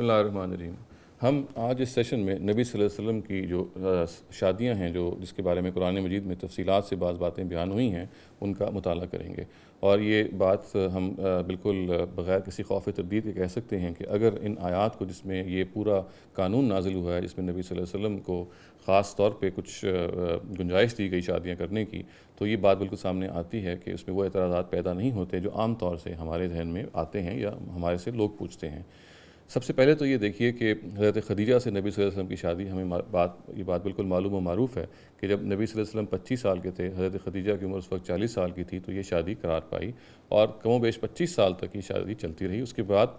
बसमीम हम आज इस सेशन में नबी वसल्लम की जो शादियां हैं जो जिसके बारे में कुरान मजीद में तफसीत से बाज़ बातें बयान हुई हैं उनका मताल करेंगे और ये बात हम बिल्कुल बग़ैर किसी खौफ तब्दील के कह सकते हैं कि अगर इन आयात को जिसमें ये पूरा कानून नाजिल हुआ है जिसमें नबी वसम को ख़ास तौर पर कुछ गुंजाइश दी गई शादियाँ करने की तो ये बात बिल्कुल सामने आती है कि उसमें वो एतराज़ा पैदा नहीं होते जो आम तौर से हमारे जहन में आते हैं या हमारे से लोग पूछते हैं सबसे पहले तो ये देखिए कि हज़रत खदीजा से नबी वसल्लम की शादी हमें बात ये बात बिल्कुल मालूम व मरूफ है कि जब नबी वसल्लम पच्चीस साल के थे हज़रत खदीजा की उम्र उस वक्त चालीस साल की थी तो ये शादी करार पाई और कमो बेश पच्चीस साल तक ये शादी चलती रही उसके बाद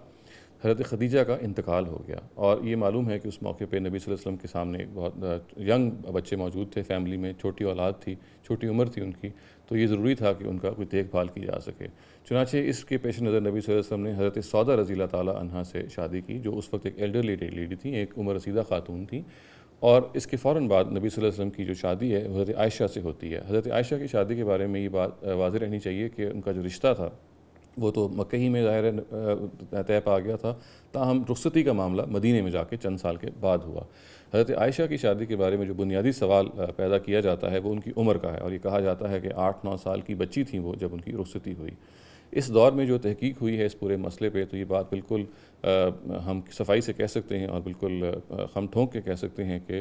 हज़रत खदीजा का इंतकाल हो गया और ये मालूम है कि उस मौके पर नबी वसल्लम के सामने बहुत यंग बच्चे मौजूद थे फैमिली में छोटी औलाद थी छोटी उम्र थी उनकी तो ये ज़रूरी था कि उनका कोई देखभाल की जा सके चुनाचे इसके पेश नज़र नबी वसल्लम ने हज़रत सौदा रजील तह से शादी की जो उस वक्त एक एल्डरली लेडी थी एक उम्र रसीदा खातून थी और इसके फ़ौर बाद नबी वसम की जो शादी है हज़रत आयशा से होती है हज़रत आयशा की शादी के बारे में ये बात वाज रहनी चाहिए कि उनका जो रिश्ता था वो तो मक्के ही में ज़ाहिर तय पा गया था ताहम रुखसती का मामला मदीने में जाके चंद साल के बाद हुआ हज़रत आयशा की शादी के बारे में जो बुनियादी सवाल पैदा किया जाता है वो उनकी उम्र का है और ये कहा जाता है कि आठ नौ साल की बच्ची थी वो जब उनकी रुखसती हुई इस दौर में जो तहकीक हुई है इस पूरे मसले पे तो ये बात बिल्कुल आ, हम सफाई से कह सकते हैं और बिल्कुल हम ठोंक के कह सकते हैं कि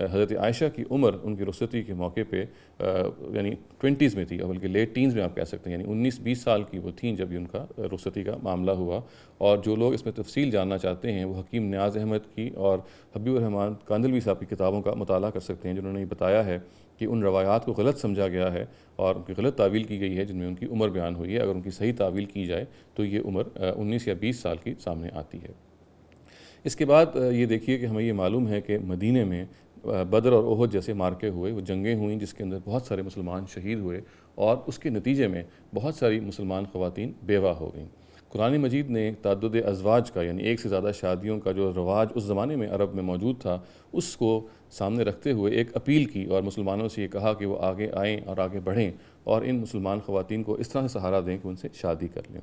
हज़रत आयशा की उम्र उनकी रुस्ती के मौके पे यानी ट्वेंटीज़ में थी और बल्कि लेट टीन्स में आप कह सकते हैं यानी उन्नीस बीस साल की वो थी जब भी उनका रुस्ती का मामला हुआ और जो लोग इसमें तफसील जानना चाहते हैं वो हकीम न्याज अहमद की और हबीबरहमान रहमान कांदलवी साहब की किताबों का मताल कर सकते हैं जिन्होंने बताया है कि उन रवायात को गलत समझा गया है और उनकी गलत तावील की गई है जिनमें उनकी उम्र बयान हुई है अगर उनकी सही तावील की जाए तो ये उम्र उन्नीस या बीस साल की सामने आती है इसके बाद ये देखिए कि हमें ये मालूम है कि मदीने में बदर और ओहद जैसे मार्के हुए वो जंगें हुई जिसके अंदर बहुत सारे मुसलमान शहीद हुए और उसके नतीजे में बहुत सारी मुसलमान खुवान बेवा हो गईं कुरानी मजीद ने तद अजवाज का यानी एक से ज़्यादा शादियों का जो रवाज उस ज़माने में अरब में मौजूद था उसको सामने रखते हुए एक अपील की और मुसलमानों से ये कहा कि वो आगे आएँ और आगे बढ़ें और इन मुसलमान खुवान को इस तरह से सहारा दें कि उनसे शादी कर लें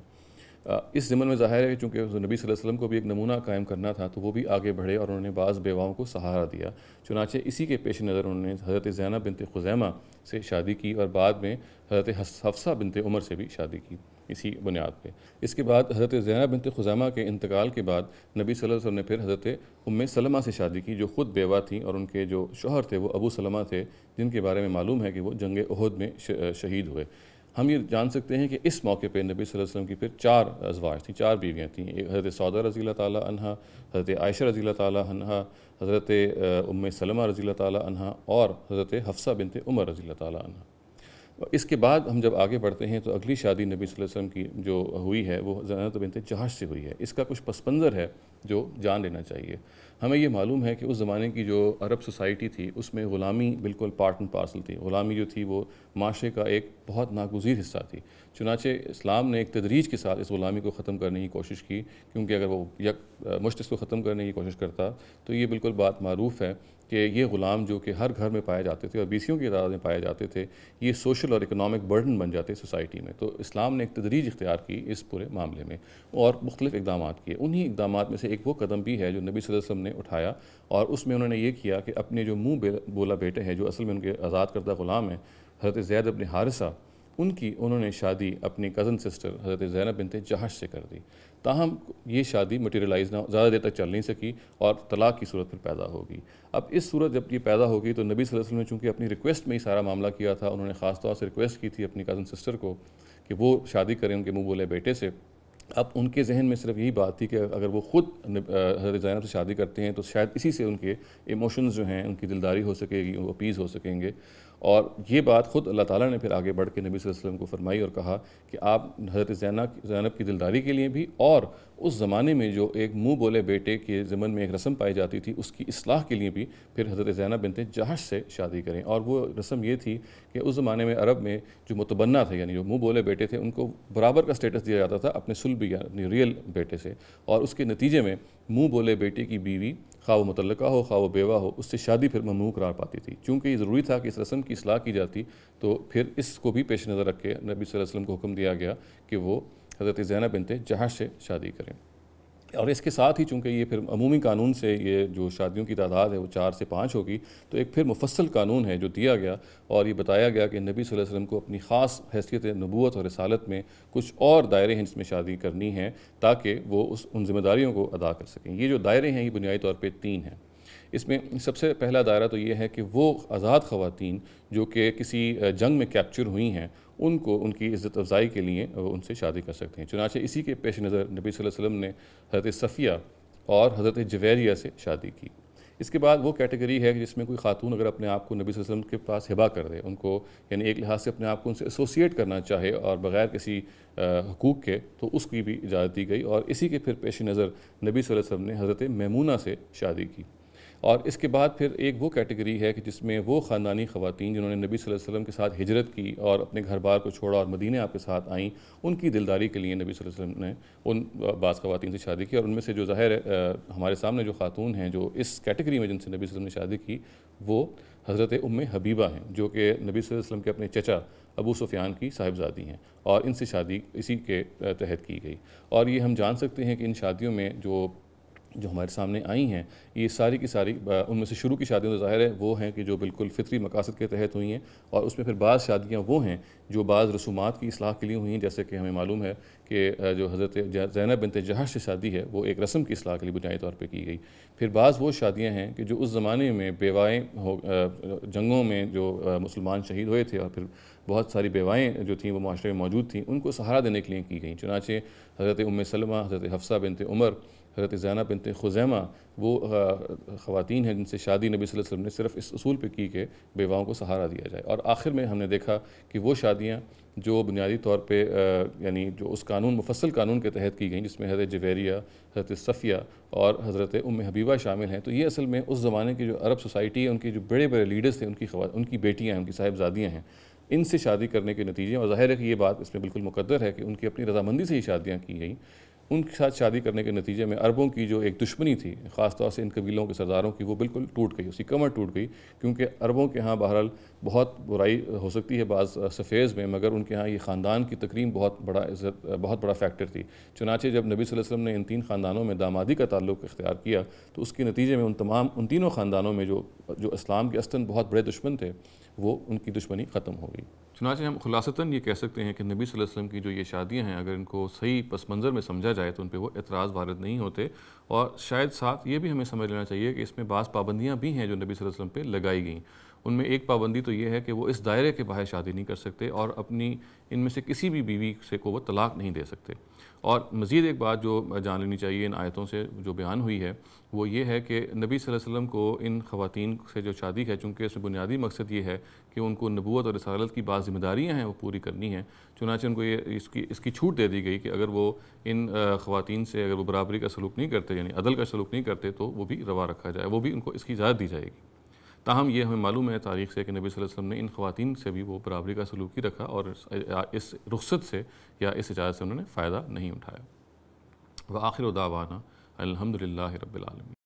इस ज़मन में ज़ाहिर है चूँकि नबी वसल्लम को भी एक नमूना कायम करना था तो वो भी आगे बढ़े और उन्होंने बाज़ बेवाओं को सहारा दिया चुनाचे इसी के पेश नज़र उन्होंने हज़रत जैना बिनत खुजैमा से शादी की और बाद में हज़रत हफ्सा बिनत उमर से भी शादी की इसी बुनियाद पर इसके बाद हज़रत ज़ैन बिनत खुजामा के इंतकाल के बाद नबी वसल्लम ने फिर हज़रत उम्म सलमा से शादी की जो ख़ुद बेवा थी और उनके जो शोहर थे वो अबू सलमा थे जिनके बारे में मालूम है कि वो जंग उहद में शहीद हुए हम ये जान सकते हैं कि इस मौके पर नबी वसल्लम की फिर चार अजवाज थी चार बीवियाँ थीं एक हज़रत सौदा रजील ताली हज़रत आयशा रजील तह हज़रत उम्म सलमा रजील तह और हज़रत हफ्सा बिनते उमर रजील तह इसके बाद हम जब आगे बढ़ते हैं तो अगली शादी नबी वसल्लम की जो हुई है वो जनात बिनते जहाज से हुई है इसका कुछ पसपंजर है जो जान लेना चाहिए हमें ये मालूम है कि उस ज़माने की जो अरब सोसाइटी थी उसमें ग़ुलामी बिल्कुल पार्ट एंड पार्सल थी ग़ुलामी जो थी वो माशरे का एक बहुत नागुजीर हिस्सा थी चुनाचे इस्लाम ने एक तदरीज के साथ इस ग़ुलामी को ख़त्म करने की कोशिश की क्योंकि अगर वो यक मुश्त को ख़त्म करने की कोशिश करता तो ये बिल्कुल बात मरूफ़ है कि ये ग़ुलाम जो कि हर घर में पाए जाते थे और बीसियों की तादाद में पाए जाते थे ये सोशल और इकनॉमिक बर्डन बन जाते सोसाइटी में तो इस्लाम ने एक तदरीज इख्तियार की इस पूरे मामले में और मुख्तलिफ़ इकदाम किए उन्हीं इकदाम में से एक वो कदम भी है जो नबी वसम ने उन्होंने उठाया और उसमें उन्होंने ये किया कि अपने जो मुँह बोला बेटे हैं जो असल में उनके आज़ाद करदा ग़ुलाम हैं हज़रत जैद अपने हारसा उनकी उन्होंने शादी अपनी कज़न सिस्टर हज़रत जैनब बिनते जहाज से कर दी ताहम ये शादी मटेरियलाइज ना ज़्यादा देर तक चल नहीं सकी और तलाक की सूरत फिर पैदा होगी अब इस सूरत जब ये पैदा होगी तो नबी वसल्लम ने चूँकि अपनी रिक्वेस्ट में ही सारा मामला किया था उन्होंने ख़ास तौर से रिक्वेस्ट की थी अपनी कज़न सिस्टर को कि वो शादी करें उनके मुँह बोले बेटे से अब उनके जहन में सिर्फ यही बात थी कि अगर वो ख़ुद हजरत ज़ैनब से शादी करते हैं तो शायद इसी से उनके इमोशंस जो हैं उनकी दिलदारी हो सकेगी वो अपीज़ हो सकेंगे और ये बात ख़ुद अल्लाह ताला ने फिर आगे बढ़ के नबी वसल्लम को फरमाई और कहा कि आप हज़रत जैनब जैनब की दिलदारी के लिए भी और उस ज़माने में जो एक मुँह बोले बेटे के ज़मन में एक रस्म पाई जाती थी उसकी असलाह के लिए भी फिर हज़रत जैनब बिनते जहाज से शादी करें और वो रस्म ये थी कि उस ज़माने में अरब में जो मुतबन्ना था यानी जो मुँह बोले बेटे थे उनको बराबर का स्टेटस दिया जाता था अपने सुलभ या अपने रियल बेटे से और उसके नतीजे में मुँह बोले बेटे की बीवी खा वो मुतलका हो खा वो बेवा हो उससे शादी फिर ममनू करार पाती थी चूँकि ज़रूरी था कि इस रस्म की असलाह की जाती तो फिर इसको भी पेश नज़र रखे नबी वसल्लम को हुक्म दिया गया कि वो हज़रत जैनब बिनते जहाँ से शादी करें और इसके साथ ही चूँकि ये फिर अमूमी कानून से ये जो शादियों की तादाद है वो चार से पाँच होगी तो एक फिर मुफसल कानून है जो दिया गया और ये बताया गया कि नबी वसम को अपनी ख़ास हैसियत नबूत और रसालत में कुछ और दायरे हैं जिसमें शादी करनी है ताकि वो उस उन जिम्मेदारियों को अदा कर सकें ये जो दायरे हैं ये बुनियादी तौर पर तीन हैं इसमें सबसे पहला दायरा तो ये है कि वो आज़ाद ख़वातीन जो कि किसी जंग में कैप्चर हुई हैं उनको उनकी इज़्ज़त अफजाई के लिए उनसे शादी कर सकते हैं चुनाचे इसी के पेश नज़र नबी वसम ने हज़रत सफ़िया और हज़रत जवैरिया से शादी की इसके बाद वो कैटेगरी है कि जिसमें कोई खातून अगर अपने आप को नबी वसल्लम के पास हिबा कर दे उनको यानी एक लिहाज से अपने आप को उनसे एसोसिएट करना चाहे और बग़ैर किसी हकूक़ के तो उसकी भी इजाज़त दी गई और इसी के फिर पेश नज़र नबी वसल्लम ने हज़रत ममूना से शादी की और इसके बाद फिर एक वो कैटेगरी है कि जिसमें वो ख़ानदानी ख़वान जिन्होंने नबी वसल्लम के साथ हिजरत की और अपने घर बार को छोड़ा और मदीने आपके साथ आईं उनकी दिलदारी के लिए नबी वसल्लम ने उन बास ख़वान से शादी की और उनमें से जो ज़ाहिर हमारे सामने जो खातून हैं जो इस कैटेगरी में जिनसे नबी वसल्लम ने शादी की वो हज़रत उम हबीबा हैं जो कि नबी वसल्लम के अपने चचा अबू सुफियान की साहिबजादी हैं और इनसे शादी इसी के तहत की गई और ये हम जान सकते हैं कि इन शादियों में जो जो हमारे सामने आई हैं ये सारी की सारी उनमें से शुरू की शादियों तो ज़ाहिर है वो हैं कि जो बिल्कुल फ़ितरी मकासद के तहत हुई हैं और उसमें फिर बाज़ शादियाँ वो हैं जो बाज़ रसूमात की असलाह के लिए हुई हैं जैसे कि हमें मालूम है कि जो हज़रत जैनब बिन जहाज से शादी है वो एक रस्म की असलाह के लिए बुनियादी तौर पर की गई फिर बाज़ वो शादियाँ हैं कि जो उस ज़माने में बेवाएँ हो जंगों में जो मुसलमान शहीद हुए थे और फिर बहुत सारी बेवाएँ जो थीं वो माशरे में मौजूद थी उनको सहारा देने के लिए की गई चुनाचे हज़रत उम सलमा हज़रत हफ्सा बिनते उमर हज़रत ज़ैनब बिनत खुजैमा वो ख़वातीन हैं जिनसे शादी नबी वसल्लम ने, सिर्फ इस असूल पे की कि बेवाओं को सहारा दिया जाए और आखिर में हमने देखा कि वो शादियाँ जो बुनियादी तौर पर यानी जो उस कानून मुफसल कानून के तहत की गई जिसमें हज़रत जवेरिया हज़रत सफ़िया और हज़रत उम हबीबा शामिल हैं तो ये असल में उस ज़माने की जो अरब सोसाइटी है उनके जो बड़े बड़े लीडर्स थे उनकी उनकी बेटियाँ हैं उनकी साहिबजादियाँ हैं इनसे शादी करने के नतीजे और जाहिर है कि ये बात इसमें बिल्कुल मुकदर है कि उनकी अपनी रजामंदी से ही शादियाँ की गई उनके साथ शादी करने के नतीजे में अरबों की जो एक दुश्मनी थी ख़ासतौर से इन कबीलों के सरदारों की वो बिल्कुल टूट गई उसकी कमर टूट गई क्योंकि अरबों के यहाँ बहरहाल बहुत बुराई हो सकती है बाज़ सफ़ेज़ में मगर उनके यहाँ ये ख़ानदान की तकरीम बहुत बड़ा इज़्ज़त बहुत बड़ा फैक्टर थी चुनाचे जब नबी वसम ने इन तीन ख़ानदानों में दामादी का ताल्लुक इख्तियार किया तो उसके नतीजे में उन तमाम उन तीनों ख़ानदानों में जो जो इस्लाम के अस्तन बहुत बड़े दुश्मन थे वो उनकी दुश्मनी ख़त्म हो गई चुनाचे हम खुलासता ये कह सकते हैं कि नबी वसल्लम की जो ये शादियाँ हैं अगर इनको सही पस मंज़र में समझा जाए तो उन पर वो एतराज़ वारद नहीं होते और शायद साथ ये भी हमें समझ लेना चाहिए कि इसमें बास पाबंदियाँ भी हैं जो नबी वसल्लम पर लगाई गई उनमें एक पाबंदी तो ये है कि वो इस दायरे के बाहर शादी नहीं कर सकते और अपनी इनमें से किसी भी बीवी से को वो तलाक नहीं दे सकते और मज़ीद एक बात जो जान लेनी चाहिए इन आयतों से जो बयान हुई है वो ये है कि नबी वसम को इन ख़वान से जो शादी है चूँकि इसमें बुनियादी मकसद ये है कि उनको नबूत और रसालत की बाद जिम्मेदारियाँ हैं वो पूरी करनी हैं चुनाचे उनको ये इसकी इसकी छूट दे दी गई कि अगर वो इन ख़वान से अगर वो बराबरी का सलूक नहीं करते यानी अदल का सलूक नहीं करते तो वो भी रवा रखा जाए वो भी उनको इसकी इजाज़त दी जाएगी ताहम ये हमें मालूम है तारीख से कि नबी वसल्लम ने इन खवतिन से भी वो बराबरी का सलूक ही रखा और इस रुख्सत से या इस इजाज़त से उन्होंने फ़ायदा नहीं उठाया व आखिर दावाना अलहमदिल्ला रबालमी